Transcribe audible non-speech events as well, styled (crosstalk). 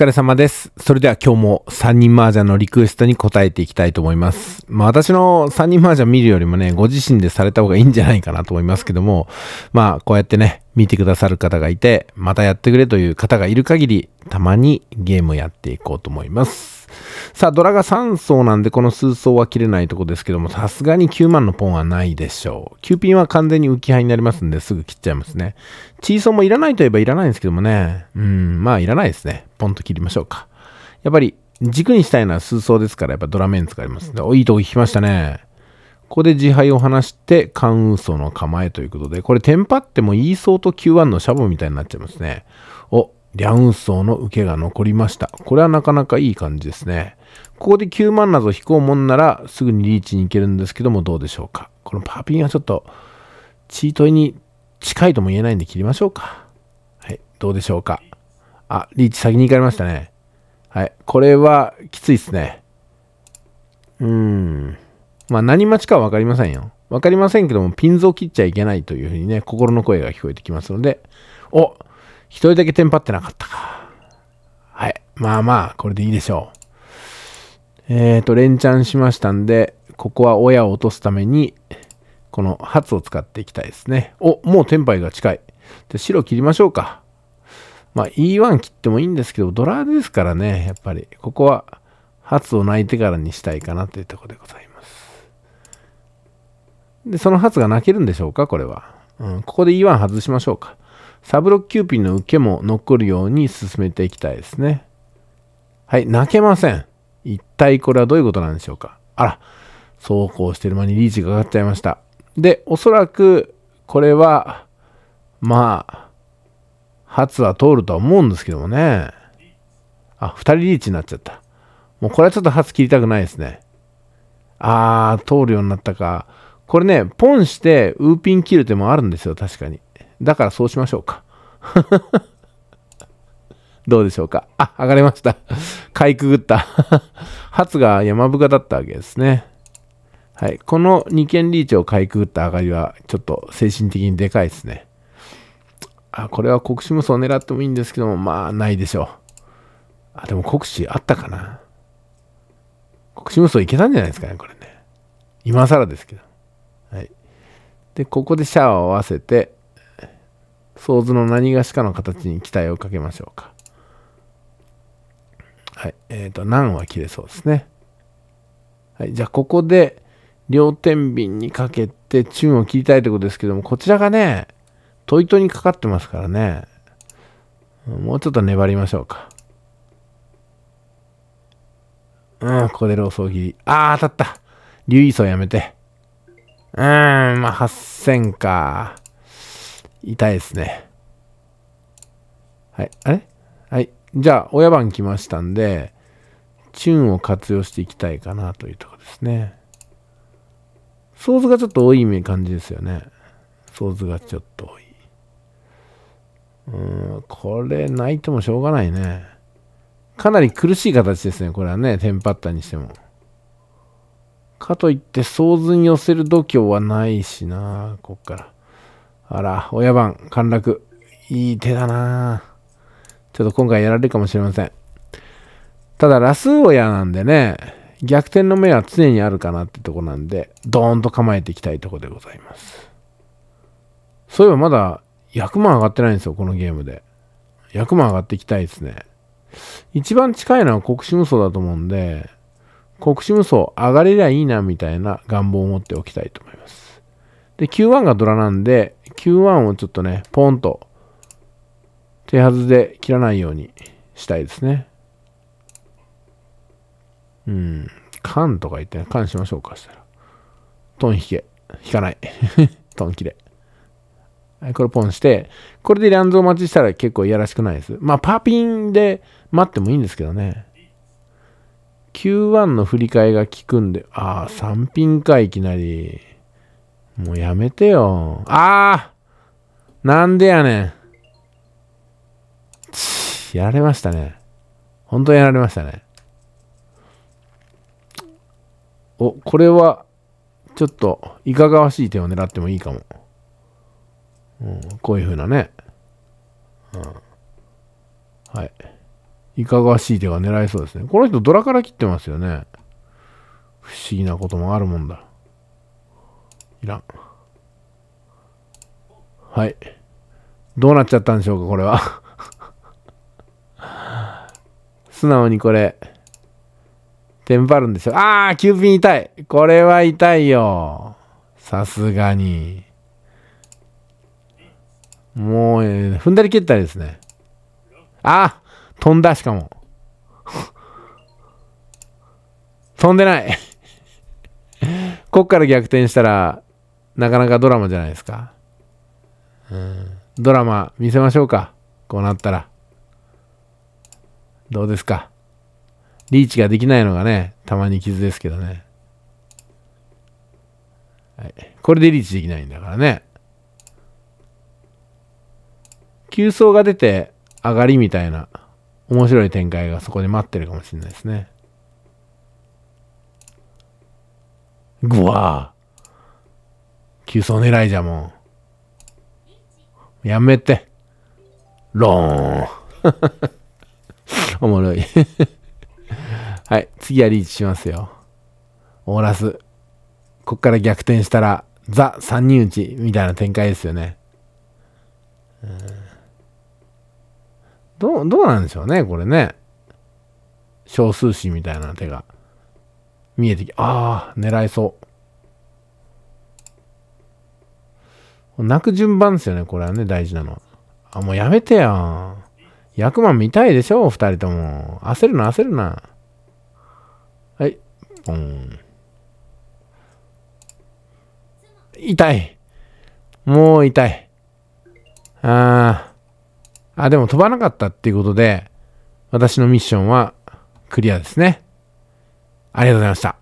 疲れ様です。それでは今日も3人麻雀のリクエストに答えていきたいと思います。まあ私の3人麻雀見るよりもね、ご自身でされた方がいいんじゃないかなと思いますけども、まあこうやってね、見てくださる方がいて、またやってくれという方がいる限り、たまにゲームやっていこうと思います。さあ、ドラが3層なんでこの数層は切れないとこですけども、さすがに9万のポンはないでしょう。9ピンは完全に浮き配になりますんですぐ切っちゃいますね。チーソーもいらないといえばいらないんですけどもね。うん、まあいらないですね。ポンと切りましょうか。やっぱり軸にしたいのは数層ですから、やっぱドラメン使いますで。お、いいとこ引きましたね。ここで自敗を離して、関ソーの構えということで、これテンパっても E 層と Q1 のシャボみたいになっちゃいますね。お、リャウンソーの受けが残りました。これはなかなかいい感じですね。ここで9万謎引こうもんならすぐにリーチに行けるんですけどもどうでしょうか。このパーピンはちょっとチートイに近いとも言えないんで切りましょうか。はい、どうでしょうか。あ、リーチ先に行かれましたね。はい、これはきついですね。うーん。まあ何待ちかは分かりませんよ。わかりませんけども、ピンズを切っちゃいけないというふうにね、心の声が聞こえてきますので、おっ一人だけテンパってなかったか。はい。まあまあ、これでいいでしょう。えっ、ー、と、連チャンしましたんで、ここは親を落とすために、この初を使っていきたいですね。お、もうテンパイが近い。で、白切りましょうか。まあ、E1 切ってもいいんですけど、ドラですからね、やっぱり。ここは、初を泣いてからにしたいかなというところでございます。で、その初が泣けるんでしょうか、これは。うん、ここで E1 外しましょうか。サブロックキューピーの受けも残るように進めていきたいですね。はい、泣けません。一体これはどういうことなんでしょうか。あら、そうこうしてる間にリーチがかかっちゃいました。で、おそらくこれは、まあ、初は通るとは思うんですけどもね。あ、2人リーチになっちゃった。もうこれはちょっと初切りたくないですね。あー、通るようになったか。これね、ポンしてウーピン切る手もあるんですよ、確かに。だからそうしましょうか。(laughs) どうでしょうか。あ、上がりました。かいくぐった。初が山深だったわけですね。はい。この二間リーチをかいくぐった上がりは、ちょっと精神的にでかいですね。あ、これは国士無双を狙ってもいいんですけども、まあ、ないでしょう。あ、でも国士あったかな。国士無双いけたんじゃないですかね、これね。今更ですけど。はい。で、ここでシャアを合わせて、想像の何がしかの形に期待をかけましょうか。はい。えっ、ー、と、何は切れそうですね。はい。じゃあ、ここで、両天秤にかけて、チュンを切りたいということですけども、こちらがね、トイトにかかってますからね。もうちょっと粘りましょうか。うん、ここでローソー切り。あー、当たった。イソ層やめて。うーん、まあ、8000か。痛いですね。はい。あれはい。じゃあ、親番来ましたんで、チューンを活用していきたいかなというとこですね。想像がちょっと多い感じですよね。想像がちょっと多い。うーん、これ泣いてもしょうがないね。かなり苦しい形ですね、これはね、テンパったにしても。かといって、想像に寄せる度胸はないしな、こっから。あら、親番、陥落。いい手だなちょっと今回やられるかもしれません。ただ、ラス親なんでね、逆転の目は常にあるかなってとこなんで、ドーンと構えていきたいとこでございます。そういえばまだ100万上がってないんですよ、このゲームで。100万上がっていきたいですね。一番近いのは国士無双だと思うんで、国士無双上がれりゃいいなみたいな願望を持っておきたいと思います。で、Q1 がドラなんで、Q1 をちょっとね、ポンと、手はずで切らないようにしたいですね。うん。缶とか言って、ね、缶しましょうか、したら。トン引け。引かない。(laughs) トン切れ。はい、これポンして、これでランを待ちしたら結構いやらしくないです。まあ、パピンで待ってもいいんですけどね。Q1 の振り替えが効くんで、ああ、3ピンか、いきなり。もうやめてよ。ああなんでやねん。やられましたね。本当にやられましたね。お、これは、ちょっと、いかがわしい手を狙ってもいいかも。うん、こういう風なね。うん。はい。いかがわしい手が狙えそうですね。この人、ドラから切ってますよね。不思議なこともあるもんだ。いらん。はい。どうなっちゃったんでしょうか、これは (laughs) 素直にこれ、テンパるんでしょ。あー、キューピン痛い。これは痛いよ。さすがに。もう、えー、踏んだり蹴ったりですね。あ飛んだ、しかも。(laughs) 飛んでない (laughs) こっから逆転したら、なかなかドラマじゃないですか。うん、ドラマ見せましょうか。こうなったら。どうですか。リーチができないのがね、たまに傷ですけどね。はい、これでリーチできないんだからね。急走が出て上がりみたいな面白い展開がそこで待ってるかもしれないですね。ぐわー急走狙いじゃもん。やめて。ローン。(laughs) おもろい (laughs) はい、次はリーチしますよ。オーラス。こっから逆転したら、ザ・三人打ちみたいな展開ですよね。うん、どう、どうなんでしょうね、これね。少数紙みたいな手が見えてき、ああ、狙えそう。泣く順番ですよね、これはね、大事なの。あ、もうやめてよ。役満見たいでしょ、二人とも。焦るな、焦るな。はい、ポン。痛い。もう痛い。ああ。あ、でも飛ばなかったっていうことで、私のミッションはクリアですね。ありがとうございました。